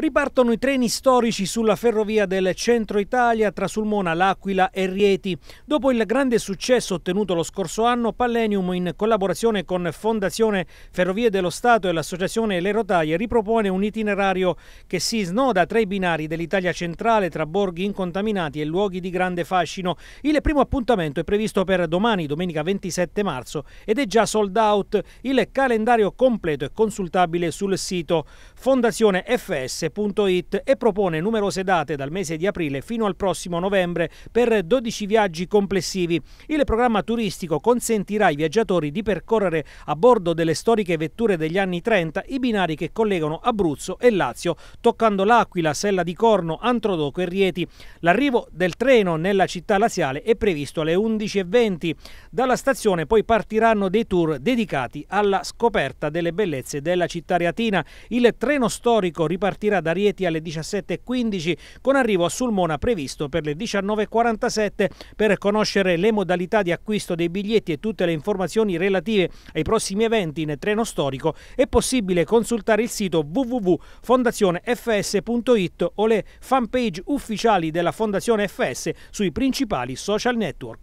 Ripartono i treni storici sulla ferrovia del centro Italia tra Sulmona, L'Aquila e Rieti. Dopo il grande successo ottenuto lo scorso anno, Pallenium in collaborazione con Fondazione Ferrovie dello Stato e l'Associazione Le Rotaie ripropone un itinerario che si snoda tra i binari dell'Italia centrale tra borghi incontaminati e luoghi di grande fascino. Il primo appuntamento è previsto per domani, domenica 27 marzo, ed è già sold out. Il calendario completo è consultabile sul sito fondazione FS Locale.it e propone numerose date dal mese di aprile fino al prossimo novembre per 12 viaggi complessivi. Il programma turistico consentirà ai viaggiatori di percorrere a bordo delle storiche vetture degli anni 30 i binari che collegano Abruzzo e Lazio, toccando l'Aquila, Sella di Corno, Antrodoco e Rieti. L'arrivo del treno nella città laziale è previsto alle 11.20. Dalla stazione poi partiranno dei tour dedicati alla scoperta delle bellezze della città reatina. Il treno storico ripartirà partire da Rieti alle 17.15 con arrivo a Sulmona previsto per le 19.47 per conoscere le modalità di acquisto dei biglietti e tutte le informazioni relative ai prossimi eventi in treno storico è possibile consultare il sito www.fondazionefs.it o le fanpage ufficiali della Fondazione FS sui principali social network.